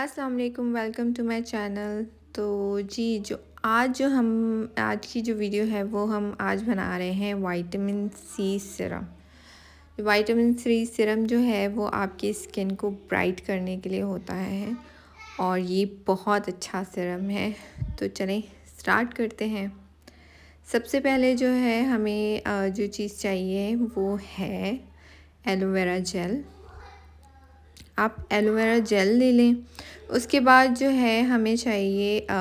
अस्सलाम वालेकुम welcome to my channel तो जी जो आज जो हम आज की जो वीडियो है वो हम आज बना रहे हैं vitamin C serum vitamin C serum जो है वो आपकी स्किन को ब्राइट करने के लिए होता है और ये बहुत अच्छा सिरम है तो चलें स्टार्ट करते हैं सबसे पहले जो है हमें जो चीज़ चाहिए वो है एलोवेरा जेल आप एलोवेरा जेल ले लें उसके बाद जो है हमें चाहिए आ, आ,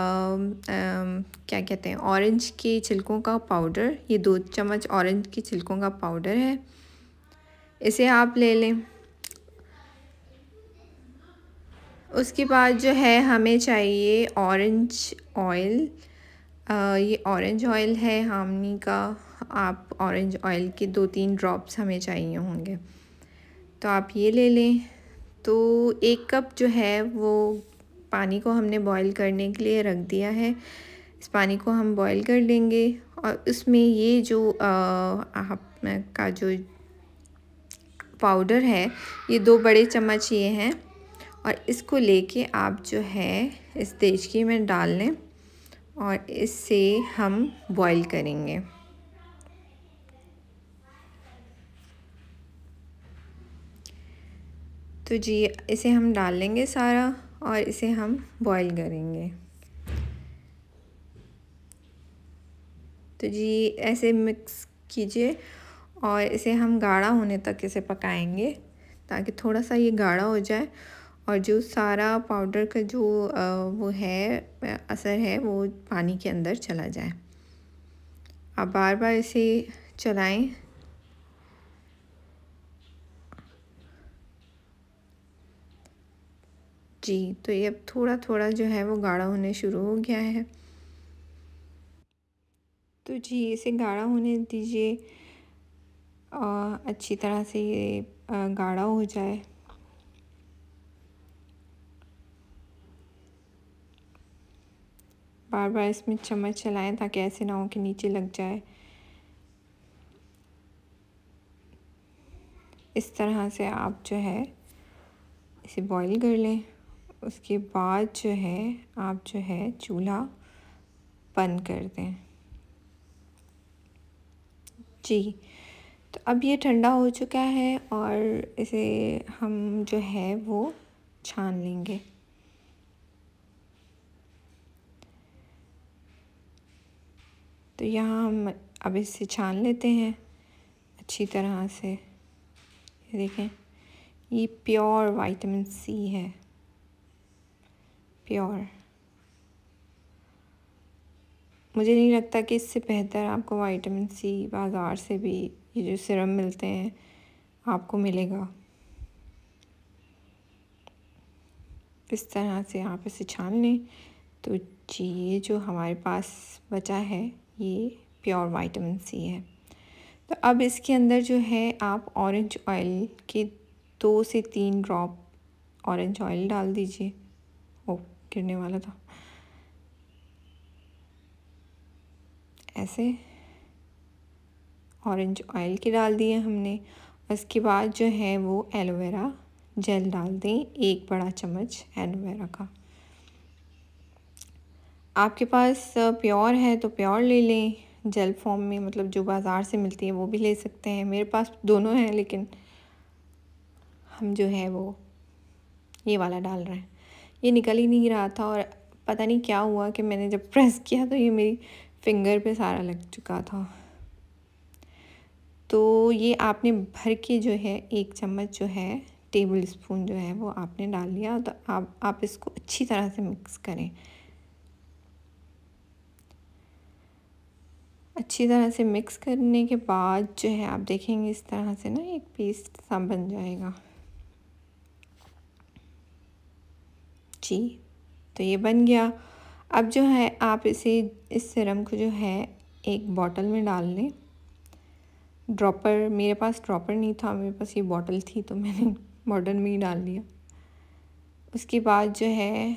क्या कहते हैं ऑरेंज के छिलकों का पाउडर ये दो चम्मच ऑरेंज के छिलकों का पाउडर है इसे आप ले लें उसके बाद जो है हमें चाहिए ऑरेंज ऑयल ये ऑरेंज ऑयल है हामनी का आप ऑरेंज ऑयल के दो तीन ड्रॉप्स हमें चाहिए होंगे तो आप ये ले लें तो एक कप जो है वो पानी को हमने बॉईल करने के लिए रख दिया है इस पानी को हम बॉईल कर लेंगे और उसमें ये जो आप का जो पाउडर है ये दो बड़े चम्मच ये हैं और इसको लेके आप जो है इस तेजकी में डाल लें और इससे हम बॉईल करेंगे तो जी इसे हम डाल लेंगे सारा और इसे हम बॉईल करेंगे तो जी ऐसे मिक्स कीजिए और इसे हम गाढ़ा होने तक इसे पकाएंगे ताकि थोड़ा सा ये गाढ़ा हो जाए और जो सारा पाउडर का जो वो है असर है वो पानी के अंदर चला जाए आप बार बार इसे चलाएं जी तो ये अब थोड़ा थोड़ा जो है वो गाढ़ा होने शुरू हो गया है तो जी इसे गाढ़ा होने दीजिए अच्छी तरह से ये गाढ़ा हो जाए बार बार इसमें चम्मच चलाएं ताकि ऐसे ना हो कि नीचे लग जाए इस तरह से आप जो है इसे बॉईल कर लें उसके बाद जो है आप जो है चूल्हा बंद कर दें जी तो अब ये ठंडा हो चुका है और इसे हम जो है वो छान लेंगे तो यहाँ हम अब इसे छान लेते हैं अच्छी तरह से देखें ये प्योर विटामिन सी है प्योर मुझे नहीं लगता कि इससे बेहतर आपको वाइटामिन सी बाज़ार से भी ये जो सिरम मिलते हैं आपको मिलेगा इस तरह से आप इसे छान लें तो जी ये जो हमारे पास बचा है ये प्योर वाइटामिन सी है तो अब इसके अंदर जो है आप ऑरेंज ऑयल के दो से तीन ड्रॉप ऑरेंज ऑयल डाल दीजिए ओ गिरने वाला था ऐसे ऑरेंज ऑयल के डाल दिए हमने उसके बाद जो है वो एलोवेरा जेल डाल दें एक बड़ा चम्मच एलोवेरा का आपके पास प्योर है तो प्योर ले लें जेल फॉर्म में मतलब जो बाज़ार से मिलती है वो भी ले सकते हैं मेरे पास दोनों हैं लेकिन हम जो है वो ये वाला डाल रहे हैं ये निकल ही नहीं रहा था और पता नहीं क्या हुआ कि मैंने जब प्रेस किया तो ये मेरी फिंगर पे सारा लग चुका था तो ये आपने भर के जो है एक चम्मच जो है टेबल स्पून जो है वो आपने डाल लिया तो आप आप इसको अच्छी तरह से मिक्स करें अच्छी तरह से मिक्स करने के बाद जो है आप देखेंगे इस तरह से ना एक पेस्ट सा बन जाएगा जी तो ये बन गया अब जो है आप इसे इस सिरम को जो है एक बॉटल में डाल लें ड्रॉपर मेरे पास ड्रॉपर नहीं था मेरे पास ये बॉटल थी तो मैंने बॉटल में ही डाल लिया उसके बाद जो है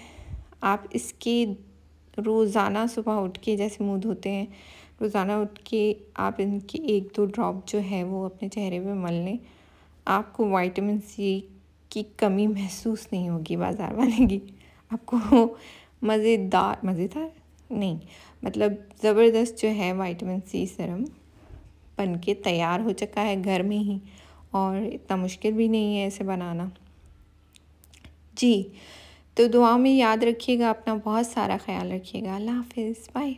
आप इसके रोज़ाना सुबह उठ के जैसे मुँह धोते हैं रोज़ाना उठ के आप इनके एक दो ड्रॉप जो है वो अपने चेहरे पे मल लें आपको वाइटामिन सी की कमी महसूस नहीं होगी बाज़ार वाले की आपको मज़ेदार मज़ेदार नहीं मतलब ज़बरदस्त जो है वाइटमिन सी सरम बन के तैयार हो चुका है घर में ही और इतना मुश्किल भी नहीं है इसे बनाना जी तो दुआ में याद रखिएगा अपना बहुत सारा ख्याल रखिएगा अल्लाह हाफिज़ बाय